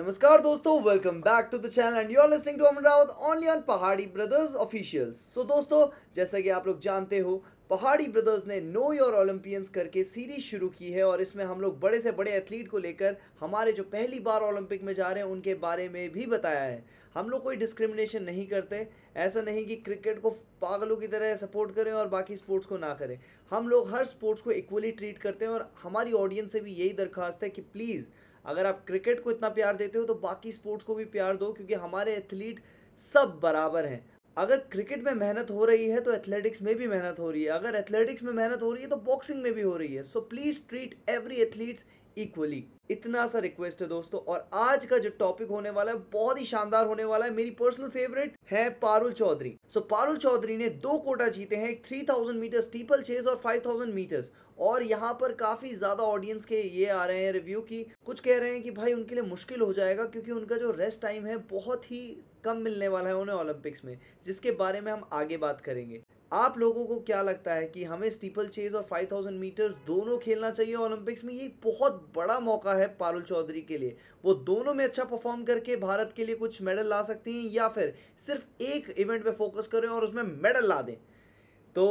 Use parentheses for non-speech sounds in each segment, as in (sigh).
नमस्कार दोस्तों welcome back to the channel and you are listening to Aman Rawat only on Pahadi Brothers Officials so दोस्तों जैसा कि आप लोग जानते हो पहाड़ी ब्रदर्स ने नो योर ओलंपियंस करके सीरीज शुरू की है और इसमें हम लोग बड़े से बड़े एथलीट को लेकर हमारे जो पहली बार ओलंपिक में जा रहे हैं उनके बारे में भी बताया है हम लोग कोई डिस्क्रिमिनेशन नहीं करते ऐसा नहीं कि क्रिकेट को पागलों की तरह सपोर्ट करें और बाकी स्पोर्ट्स को ना करें हम लोग हर स्पोर्ट्स को इक्वली ट्रीट करते हैं और हमारी ऑडियंस से भी यही दरखास्त है कि प्लीज़ अगर आप क्रिकेट को इतना प्यार देते हो तो बाकी स्पोर्ट्स को भी प्यार दो क्योंकि हमारे एथलीट सब बराबर हैं अगर क्रिकेट में मेहनत हो रही है तो एथलेटिक्स में भी मेहनत हो रही है अगर एथलेटिक्स में मेहनत हो रही है तो बॉक्सिंग में भी हो रही है so please treat every athletes equally इतना सा रिक्वेस्ट है दोस्तों और आज का जो टॉपिक होने वाला है बहुत ही शानदार होने वाला है मेरी पर्सनल फेवरेट है पारुल चौधरी सो so, पारुल चौधरी ने दो कोटा जीते हैं एक 3000 मीटर स्टीपल चेज और 5000 मीटर्स और यहाँ पर काफ़ी ज़्यादा ऑडियंस के ये आ रहे हैं रिव्यू की कुछ कह रहे हैं कि भाई उनके लिए मुश्किल हो जाएगा क्योंकि उनका जो रेस्ट टाइम है बहुत ही कम मिलने वाला है उन्हें ओलंपिक्स में जिसके बारे में हम आगे बात करेंगे आप लोगों को क्या लगता है कि हमें स्टीपल चेज और 5000 मीटर्स दोनों खेलना चाहिए ओलंपिक्स में ये बहुत बड़ा मौका है पारुल चौधरी के लिए वो दोनों में अच्छा परफॉर्म करके भारत के लिए कुछ मेडल ला सकती हैं या फिर सिर्फ एक इवेंट पे फोकस करें और उसमें मेडल ला दें तो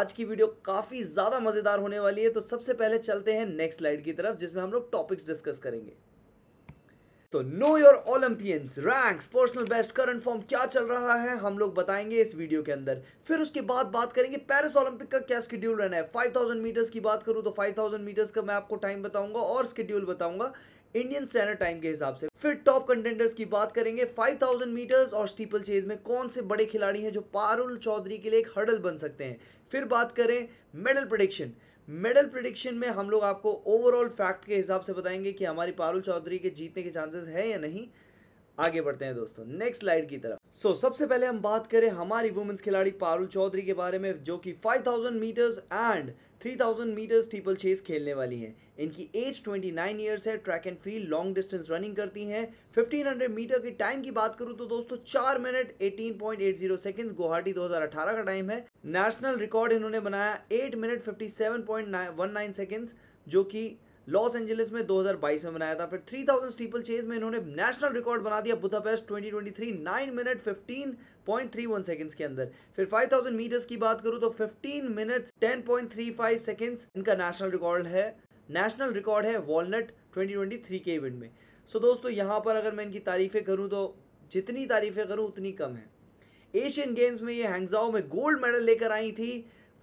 आज की वीडियो काफ़ी ज़्यादा मज़ेदार होने वाली है तो सबसे पहले चलते हैं नेक्स्ट स्लाइड की तरफ जिसमें हम लोग टॉपिक्स डिस्कस करेंगे तो know your Olympians ranks personal best current form क्या चल रहा है हम लोग बताएंगे इस वीडियो के अंदर फिर उसके बाद बात करेंगे पेरिस ओलंपिक का क्या स्केड्यूल रहना है 5000 मीटर्स की बात करूं तो 5000 मीटर्स का मैं आपको टाइम बताऊंगा और स्केड्यूल बताऊंगा इंडियन स्टैंडर्ड टाइम के हिसाब से फिर टॉप कंटेंडर्स की बात करेंगे 5000 मीटर्स और स्टीपल चेज में कौन से बड़े खिलाड़ी हैं जो पारुल चौधरी के लिए एक हर्डल बन सकते हैं फिर बात करें मेडल प्रोडिक्शन मेडल प्रिडिक्शन में हम लोग आपको ओवरऑल फैक्ट के हिसाब से बताएंगे कि हमारी पारुल चौधरी के जीतने के चांसेस हैं या नहीं आगे बढ़ते हैं दोस्तों नेक्स्ट स्लाइड की तरफ सो so, सबसे पहले हम बात करें हमारी वुमेन्स खिलाड़ी पारुल चौधरी के बारे में जो कि 5000 metres and 3000 metres steeple chase खेलने वाली हैं इनकी एज 29 ईयर्स है track and field long distance running करती हैं 1500 मीटर के टाइम की बात करूं तो दोस्तों चार मिनट 18.80 सेकेंड गुवाहाटी 2018 का टाइम है नेशनल रिकॉर्ड इन्होंने बनाया 8 मिनट 57.19 सेकंड्स जो कि लॉस एंजलिस में 2022 में बनाया था फिर 3000 थाउजेंड स्टीपल चेज में इन्होंने नेशनल रिकॉर्ड बना दिया बुधापेस्ट 2023 ट्वेंटी मिनट 15.31 सेकंड्स के अंदर फिर 5000 मीटर्स की बात करूं तो 15 मिनट 10.35 सेकंड्स इनका नेशनल रिकॉर्ड है नेशनल रिकॉर्ड है वॉलनट 2023 के इवेंट में सो so दोस्तों यहाँ पर अगर मैं इनकी तारीफ़ें करूँ तो जितनी तारीफ़ें करूँ उतनी कम है एशियन गेम्स में ये हैंगजाओ में गोल्ड मेडल लेकर आई थी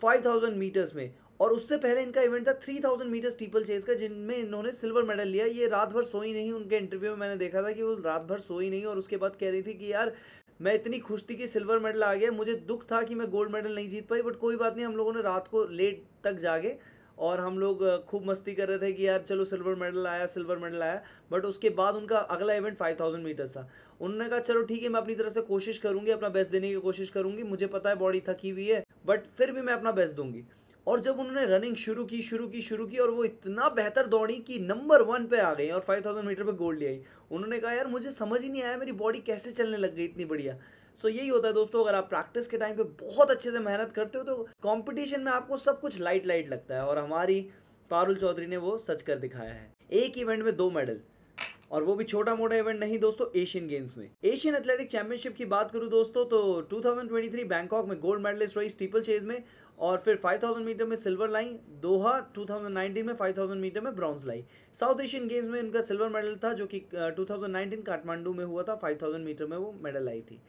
5000 मीटर्स में और उससे पहले इनका इवेंट था three thousand metre steeple chase का जिनमें इन्होंने सिल्वर मेडल लिया ये रात भर सोई नहीं उनके इंटरव्यू में मैंने देखा था कि वो रात भर सोई नहीं और उसके बाद कह रही थी कि यार मैं इतनी खुश थी कि सिल्वर मेडल आ गया मुझे दुख था कि मैं गोल्ड मेडल नहीं जीत पाई बट कोई बात नहीं हम लोगों ने रात को लेट तक जागे और हम लोग खूब मस्ती कर रहे थे कि यार चलो सिल्वर मेडल आया सिल्वर मेडल आया बट उसके बाद उनका अगला इवेंट 5000 मीटर्स था उन्होंने कहा चलो ठीक है मैं अपनी तरफ से कोशिश करूंगी अपना बेस्ट देने की कोशिश करूंगी मुझे पता है बॉडी थकी हुई है बट फिर भी मैं अपना बेस्ट दूंगी और जब उन्होंने रनिंग शुरू की शुरू की शुरू की और वो इतना बेहतर दौड़ी कि नंबर वन पे आ गई और 5000 मीटर पे गोल्ड ले आई उन्होंने कहा यार मुझे समझ ही नहीं आया मेरी बॉडी कैसे चलने लग गई इतनी बढ़िया सो so, यही होता है दोस्तों अगर आप प्रैक्टिस के टाइम पे बहुत अच्छे से मेहनत करते हो तो कॉम्पिटिशन में आपको सब कुछ लाइट लाइट लगता है और हमारी पारुल चौधरी ने वो सच कर दिखाया है एक इवेंट में दो मेडल और वो भी छोटा मोटा इवेंट नहीं दोस्तों एशियन गेम्स में एशियन एथलेटिक चैंपियनशिप की बात करूं दोस्तों तो 2023 बैंकॉक में गोल्ड मेडलिस्ट रही स्टीपल चेज में और फिर 5000 मीटर में सिल्वर लाई दोहा 2019 में 5000 मीटर में ब्रॉन्ज लाई साउथ एशियन गेम्स में इनका सिल्वर मेडल था जो कि 2019 काठमांडू में हुआ था 5000 मीटर में वो मेडल लाई थी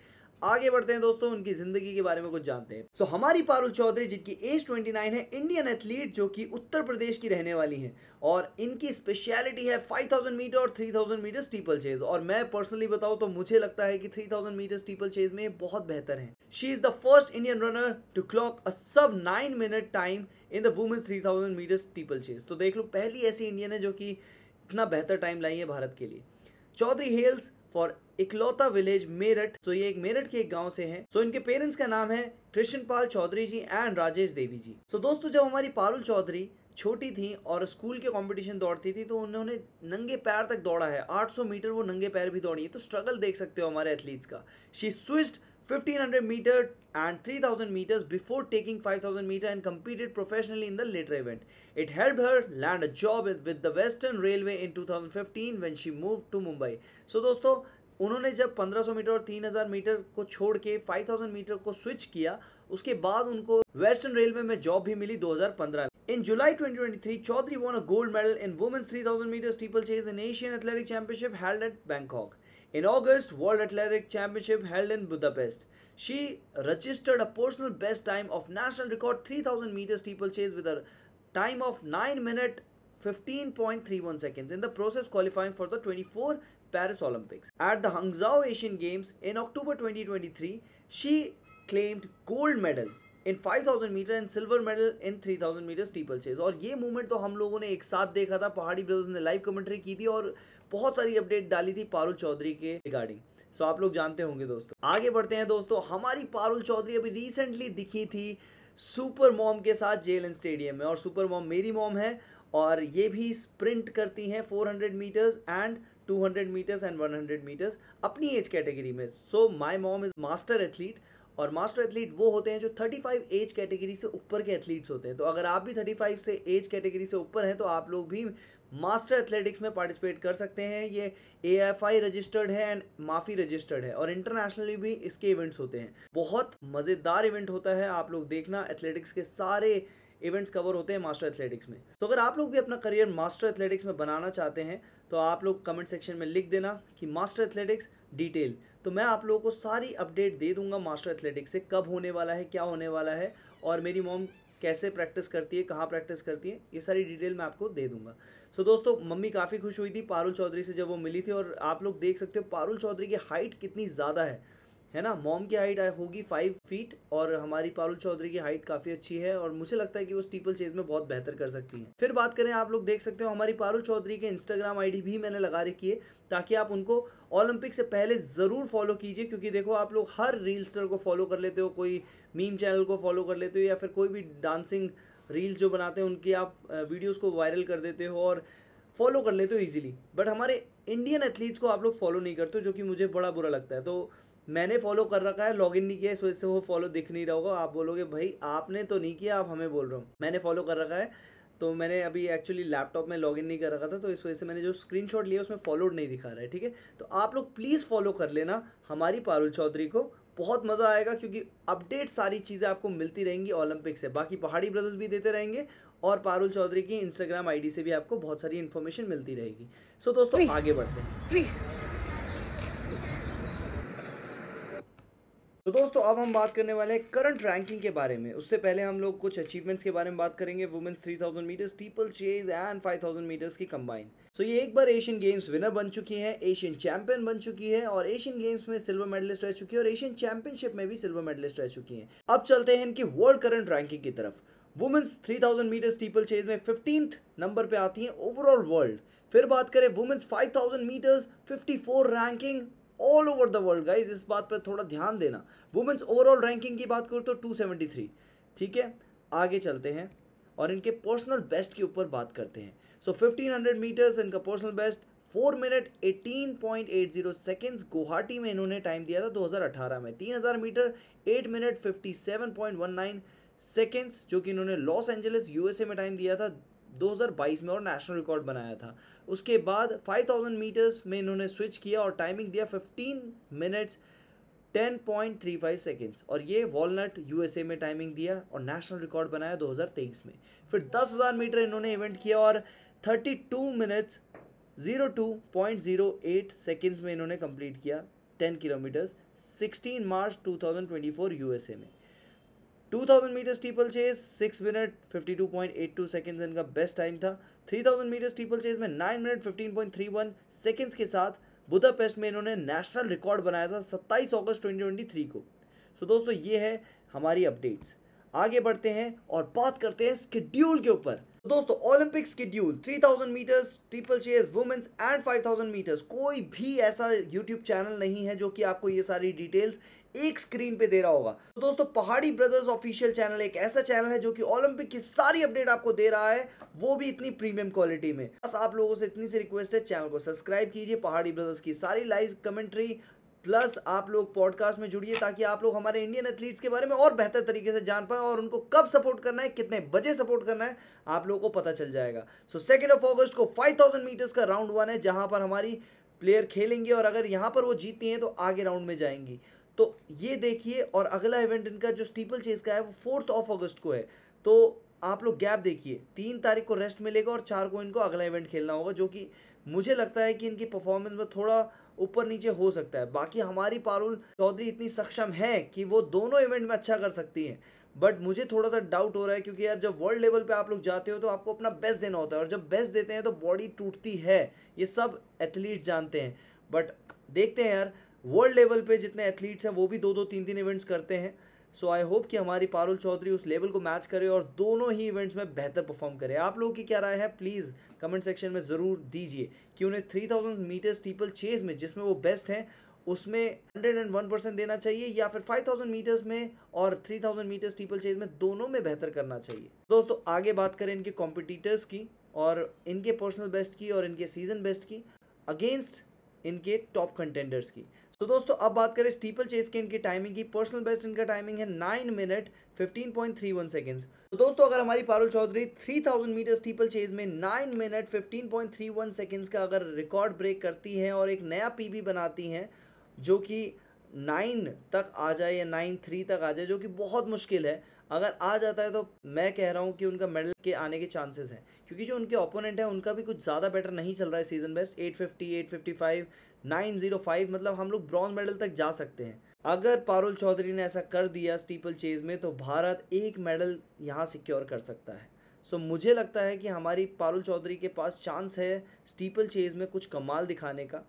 आगे बढ़ते हैं दोस्तों उनकी जिंदगी के बारे में कुछ जानते हैं सो so, हमारी पारुल चौधरी जिनकी एज 29 है इंडियन एथलीट जो कि उत्तर प्रदेश की रहने वाली हैं और इनकी स्पेशलिटी है 5000 मीटर और 3000 मीटर स्टीपल चेज और मैं पर्सनली बताऊं तो मुझे लगता है कि 3000 मीटर स्टीपल चेज में बहुत बेहतर है she is the first Indian runner to clock a sub nine minute time in the women's three thousand metre steeple chase तो देख लो पहली ऐसी इंडियन है जो कि इतना बेहतर टाइम लाई है भारत के लिए चौधरी हेल्स फॉर इकलौता विलेज मेरठ तो ये एक मेरठ के एक गांव से हैं सो so, इनके पेरेंट्स का नाम है Krishan Pal Chaudhary ji and Rajesh Devi ji so so, दोस्तों जब हमारी पारुल चौधरी छोटी थी और स्कूल के कंपटीशन दौड़ती थी तो उन्होंने नंगे पैर तक दौड़ा है 800 मीटर वो नंगे पैर भी दौड़ी है तो स्ट्रगल देख सकते हो हमारे एथलीट्स का she switched 1500 meter and 3000 meters before taking 5000 meter and competed professionally in the later event. It helped her land a job with the Western Railway in 2015 when she moved to Mumbai. So दोस्तों उन्होंने जब 1500 metre और 3000 metre को छोड़ के 5000 metre को switch किया उसके बाद उनको वेस्टर्न रेलवे में जॉब भी मिली 2015 में in July 2023 Chaudhary won a gold medal in women's 3000 metre steeple chase in Asian athletic championship held at Bangkok In August, World Athletic Championship held in Budapest. She registered a personal best time of national record 3000 meter steeplechase with a time of 9 minute 15.31 seconds in the process qualifying for the 24 Paris Olympics. At the Hangzhou Asian Games in October 2023, she claimed gold medal in 5000 metre and silver medal in 3000 metre steeple chase और ये movement तो हम लोगों ने एक साथ देखा था पहाड़ी ब्रदर्स ने लाइव कमेंट्री की थी और बहुत सारी अपडेट डाली थी पारुल चौधरी के रिगार्डिंग सो आप लोग जानते होंगे दोस्तों आगे बढ़ते हैं दोस्तों हमारी पारुल चौधरी अभी रिसेंटली दिखी थी सुपर मॉम के साथ एन स्टेडियम में और सुपर मॉम मेरी मॉम है और ये भी स्प्रिंट करती हैं 400 metres and 200 metres and 100 metres अपनी एज कैटेगरी में so my mom is master athlete और मास्टर एथलीट वो होते हैं जो 35 एज कैटेगरी से ऊपर के एथलीट्स होते हैं तो अगर आप भी 35 से एज कैटेगरी से ऊपर हैं तो आप लोग भी मास्टर एथलेटिक्स में पार्टिसिपेट कर सकते हैं ये ए एफ आई रजिस्टर्ड है एंड माफी रजिस्टर्ड है और इंटरनेशनली भी इसके इवेंट्स होते हैं बहुत मज़ेदार इवेंट होता है आप लोग देखना एथलेटिक्स के सारे इवेंट्स कवर होते हैं मास्टर एथलेटिक्स में तो अगर आप लोग भी अपना करियर मास्टर एथलेटिक्स में बनाना चाहते हैं तो आप लोग कमेंट सेक्शन में लिख देना कि मास्टर एथलेटिक्स डिटेल तो मैं आप लोगों को सारी अपडेट दे दूंगा मास्टर एथलेटिक्स से कब होने वाला है क्या होने वाला है और मेरी मॉम कैसे प्रैक्टिस करती है कहाँ प्रैक्टिस करती है ये सारी डिटेल मैं आपको दे दूंगा सो so, दोस्तों मम्मी काफ़ी खुश हुई थी पारुल चौधरी से जब वो मिली थी और आप लोग देख सकते हो पारुल चौधरी की हाइट कितनी ज़्यादा है है ना मॉम की हाइट होगी फाइव फीट और हमारी पारुल चौधरी की हाइट काफ़ी अच्छी है और मुझे लगता है कि वो स्टीपल चेज में बहुत बेहतर कर सकती हैं फिर बात करें आप लोग देख सकते हो हमारी पारुल चौधरी के इंस्टाग्राम आईडी भी मैंने लगा रखी है ताकि आप उनको ओलंपिक से पहले ज़रूर फॉलो कीजिए क्योंकि देखो आप लोग हर रील स्टर को फॉलो कर लेते हो कोई मीम चैनल को फॉलो कर लेते हो या फिर कोई भी डांसिंग रील्स जो बनाते हैं उनकी आप वीडियोज़ को वायरल कर देते हो और फॉलो कर लेते हो ईजिली बट हमारे इंडियन एथलीट्स को आप लोग फॉलो नहीं करते जो कि मुझे बड़ा बुरा लगता है तो मैंने फॉलो कर रखा है लॉगिन नहीं किया इस वजह से वो फॉलो दिख नहीं रहा होगा आप बोलोगे भाई आपने तो नहीं किया आप हमें बोल रहे हो मैंने फॉलो कर रखा है तो मैंने अभी एक्चुअली लैपटॉप में लॉगिन नहीं कर रखा था तो इस वजह से मैंने जो स्क्रीनशॉट लिया उसमें फॉलोड नहीं दिखा रहा है ठीक है तो आप लोग प्लीज़ फॉलो कर लेना हमारी पारुल चौधरी को बहुत मज़ा आएगा क्योंकि अपडेट सारी चीज़ें आपको मिलती रहेंगी ओलंपिक से बाकी पहाड़ी ब्रदर्स भी देते रहेंगे और पारुल चौधरी की इंस्टाग्राम आईडी से भी आपको बहुत सारी इन्फॉर्मेशन मिलती रहेगी सो so, दोस्तों आगे बढ़ते हैं तो दोस्तों अब हम बात करने वाले हैं करंट रैंकिंग के बारे में उससे पहले हम लोग कुछ अचीवमेंट्स के बारे में बात करेंगे women's 3000 metres steeple chase and 5000 metres की कंबाइन सो so, ये एक बार एशियन गेम्स विनर बन चुकी है एशियन चैंपियन बन चुकी है और एशियन गेम्स में सिल्वर मेडलिस्ट रह चुकी है और एशियन चैंपियनशिप में भी सिल्वर मेडलिस्ट रह चुकी है अब चलते हैं इनकी वर्ल्ड करंट रैंकिंग की तरफ वुमेंस 3000 मीटर स्टीपल चेज में फिफ्टींथ नंबर पे आती हैं ओवरऑल वर्ल्ड फिर बात करें women's 5000 metres 54 ranking all over the world guys इस बात पर थोड़ा ध्यान देना वुमेंस ओवरऑल रैंकिंग की बात करो तो 273 ठीक है आगे चलते हैं और इनके पर्सनल बेस्ट के ऊपर बात करते हैं सो फिफ्टीन हंड्रेड मीटर्स इनका personal best four minute eighteen point eight zero seconds Guwahati में इन्होंने टाइम दिया था दो हज़ार अठारह में तीन हज़ार metre eight minute fifty seven point one nine seconds जो कि इन्होंने लॉस एंजलिस यूएसए में टाइम दिया था 2022 में और नेशनल रिकॉर्ड बनाया था उसके बाद 5000 मीटर्स में इन्होंने स्विच किया और टाइमिंग दिया 15 मिनट्स 10.35 सेकंड्स और ये वॉलनट यूएसए में टाइमिंग दिया और नेशनल रिकॉर्ड बनाया 2023 में फिर 10,000 मीटर इन्होंने इवेंट किया और 32 मिनट्स 02.08 सेकंड्स में इन्होंने कंप्लीट किया 10 किलोमीटर्स 16 मार्च 2024 यूएसए में 2000 metre steeple chase six minute 52.82 seconds इनका बेस्ट टाइम था 3000 मीटर स्टीपल चेज में 9 मिनट 15.31 सेकंड्स के साथ बुदापेस्ट में इन्होंने नेशनल रिकॉर्ड बनाया था 27 अगस्त 2023 को सो so, दोस्तों ये है हमारी अपडेट्स आगे बढ़ते हैं और बात करते हैं स्केड्यूल के ऊपर दोस्तों Olympic schedule 3000 metres triple chase women's and 5000 metres कोई भी ऐसा यूट्यूब चैनल नहीं है जो कि आपको ये सारी डिटेल्स एक स्क्रीन पे दे रहा होगा तो दोस्तों पहाड़ी ब्रदर्स ऑफिशियल चैनल एक ऐसा चैनल है जो कि ओलंपिक की सारी अपडेट आपको दे रहा है वो भी इतनी प्रीमियम क्वालिटी में बस आप लोगों से इतनी सी रिक्वेस्ट है चैनल को सब्सक्राइब कीजिए पहाड़ी ब्रदर्स की सारी लाइव कमेंट्री प्लस आप लोग पॉडकास्ट में जुड़िए ताकि आप लोग हमारे इंडियन एथलीट्स के बारे में और बेहतर तरीके से जान पाएँ और उनको कब सपोर्ट करना है कितने बजे सपोर्ट करना है आप लोगों को पता चल जाएगा सो सेकेंड ऑफ ऑगस्ट को फाइव थाउजेंड मीटर्स का राउंड वन है जहाँ पर हमारी प्लेयर खेलेंगे और अगर यहाँ पर वो जीतती हैं तो आगे राउंड में जाएंगी तो ये देखिए और अगला इवेंट इनका जो स्टीपल चेस का है वो फोर्थ ऑफ अगस्त को है तो आप लोग गैप देखिए तीन तारीख को रेस्ट मिलेगा और चार को इनको अगला इवेंट खेलना होगा जो कि मुझे लगता है कि इनकी परफॉर्मेंस में थोड़ा ऊपर नीचे हो सकता है बाकी हमारी पारुल चौधरी इतनी सक्षम है कि वो दोनों इवेंट में अच्छा कर सकती हैं बट मुझे थोड़ा सा डाउट हो रहा है क्योंकि यार जब वर्ल्ड लेवल पे आप लोग जाते हो तो आपको अपना बेस्ट देना होता है और जब बेस्ट देते हैं तो बॉडी टूटती है ये सब एथलीट जानते हैं बट देखते हैं यार वर्ल्ड लेवल पे जितने एथलीट्स हैं वो भी दो दो तीन तीन इवेंट्स करते हैं सो आई होप कि हमारी पारुल चौधरी उस लेवल को मैच करे और दोनों ही इवेंट्स में बेहतर परफॉर्म करे आप लोगों की क्या राय है प्लीज़ कमेंट सेक्शन में ज़रूर दीजिए कि उन्हें three thousand metre steeple chase में जिसमें वो बेस्ट हैं उसमें हंड्रेड एंड वन परसेंट देना चाहिए या फिर फाइव थाउजेंड मीटर्स में और three thousand metres steeple chase में दोनों में बेहतर करना चाहिए दोस्तों आगे बात करें इनके कॉम्पिटिटर्स की और इनके पर्सनल बेस्ट की और इनके सीज़न बेस्ट की अगेंस्ट इनके टॉप कंटेंडर्स की तो दोस्तों अब बात करें स्टीपल चेस के इनकी टाइमिंग की पर्सनल बेस्ट इनका टाइमिंग है nine minute fifteen point three one seconds तो दोस्तों अगर हमारी Parul Chaudhary three thousand metre steeple chase में nine minute fifteen point three one seconds का अगर रिकॉर्ड ब्रेक करती हैं और एक नया पीबी बनाती हैं जो कि नाइन तक आ जाए या नाइन थ्री तक आ जाए जो कि बहुत मुश्किल है अगर आ जाता है तो मैं कह रहा हूँ कि उनका मेडल के आने के चांसेस हैं क्योंकि जो उनके ओपोनेंट हैं उनका भी कुछ ज़्यादा बेटर नहीं चल रहा है सीजन बेस्ट 850, 855, 905 मतलब हम लोग ब्रॉन्ज मेडल तक जा सकते हैं अगर पारुल चौधरी ने ऐसा कर दिया स्टीपल चेज में तो भारत एक मेडल यहाँ सिक्योर कर सकता है सो so, मुझे लगता है कि हमारी पारुल चौधरी के पास चांस है स्टीपल चेज में कुछ कमाल दिखाने का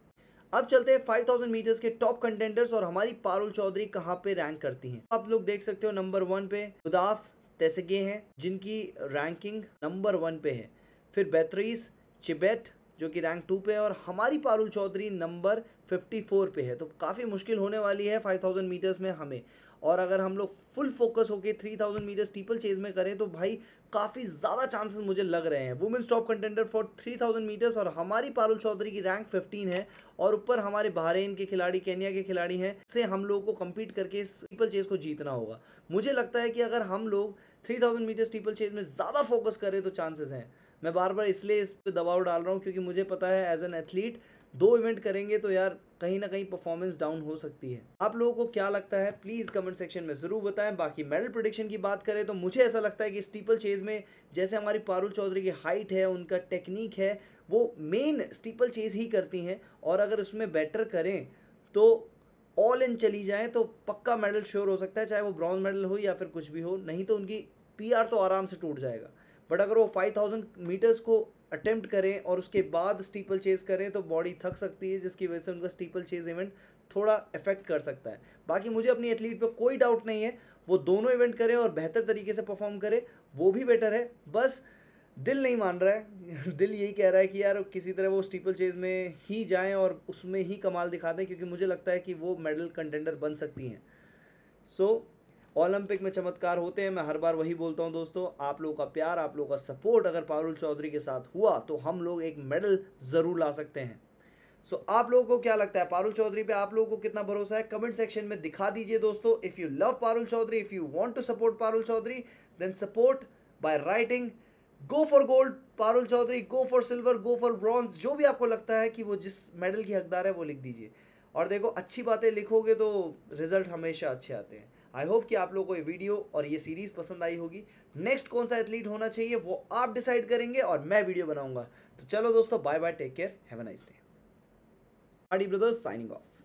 अब चलते हैं 5000 मीटर्स के टॉप कंटेंडर्स और हमारी पारुल चौधरी कहाँ पे रैंक करती हैं आप लोग देख सकते हो नंबर वन पे उदाफ तेसगे हैं जिनकी रैंकिंग नंबर वन पे है फिर बेतरीस चिबेट जो कि रैंक टू पे है और हमारी पारुल चौधरी नंबर 54 पे है तो काफ़ी मुश्किल होने वाली है 5000 मीटर्स में हमें और अगर हम लोग फुल फोकस होकर three thousand metre steeple chase में करें तो भाई काफ़ी ज़्यादा चांसेस मुझे लग रहे हैं women's top contender for three thousand metres और हमारी पारुल चौधरी की रैंक फिफ्टीन है और ऊपर हमारे बहरेन के खिलाड़ी केनिया के खिलाड़ी हैं से हम लोगों को कम्पीट करके इस स्टीपल चेज को जीतना होगा मुझे लगता है कि अगर हम लोग three thousand metre steeple chase में ज़्यादा फोकस करें तो चांसेस हैं मैं बार बार इसलिए इस पर दबाव डाल रहा हूँ क्योंकि मुझे पता है एज एन एथलीट दो इवेंट करेंगे तो यार कहीं ना कहीं परफॉर्मेंस डाउन हो सकती है आप लोगों को क्या लगता है प्लीज़ कमेंट सेक्शन में ज़रूर बताएं बाकी मेडल प्रोडिक्शन की बात करें तो मुझे ऐसा लगता है कि स्टीपल चेज में जैसे हमारी पारुल चौधरी की हाइट है उनका टेक्निक है वो मेन स्टीपल चेज ही करती हैं और अगर उसमें बेटर करें तो ऑल इन चली जाएँ तो पक्का मेडल श्योर हो सकता है चाहे वो ब्रॉन्ज मेडल हो या फिर कुछ भी हो नहीं तो उनकी पी तो आराम से टूट जाएगा बट अगर वो फाइव थाउजेंड मीटर्स को अटेम्प्ट करें और उसके बाद स्टीपल चेज करें तो बॉडी थक सकती है जिसकी वजह से उनका स्टीपल चेज इवेंट थोड़ा इफेक्ट कर सकता है बाकी मुझे अपनी एथलीट पर कोई डाउट नहीं है वो दोनों इवेंट करें और बेहतर तरीके से परफॉर्म करें वो भी बेटर है बस दिल नहीं मान रहा है (laughs) दिल यही कह रहा है कि यार किसी तरह वो स्टीपल चेज में ही जाएं और उसमें ही कमाल दिखा दें क्योंकि मुझे लगता है कि वो मेडल कंटेंडर बन सकती हैं सो so, ओलंपिक में चमत्कार होते हैं मैं हर बार वही बोलता हूँ दोस्तों आप लोगों का प्यार आप लोगों का सपोर्ट अगर पारुल चौधरी के साथ हुआ तो हम लोग एक मेडल ज़रूर ला सकते हैं सो so, आप लोगों को क्या लगता है पारुल चौधरी पे आप लोगों को कितना भरोसा है कमेंट सेक्शन में दिखा दीजिए दोस्तों if you love Parul Chaudhary if you want to support Parul Chaudhary then support by writing go for gold Parul Chaudhary go for silver go for bronze जो भी आपको लगता है कि वो जिस मेडल की हकदार है वो लिख दीजिए और देखो अच्छी बातें लिखोगे तो रिजल्ट हमेशा अच्छे आते हैं आई होप कि आप लोगों को ये वीडियो और ये सीरीज़ पसंद आई होगी नेक्स्ट कौन सा एथलीट होना चाहिए वो आप डिसाइड करेंगे और मैं वीडियो बनाऊंगा तो चलो दोस्तों bye bye take care have a nice day आडी ब्रदर्स साइनिंग ऑफ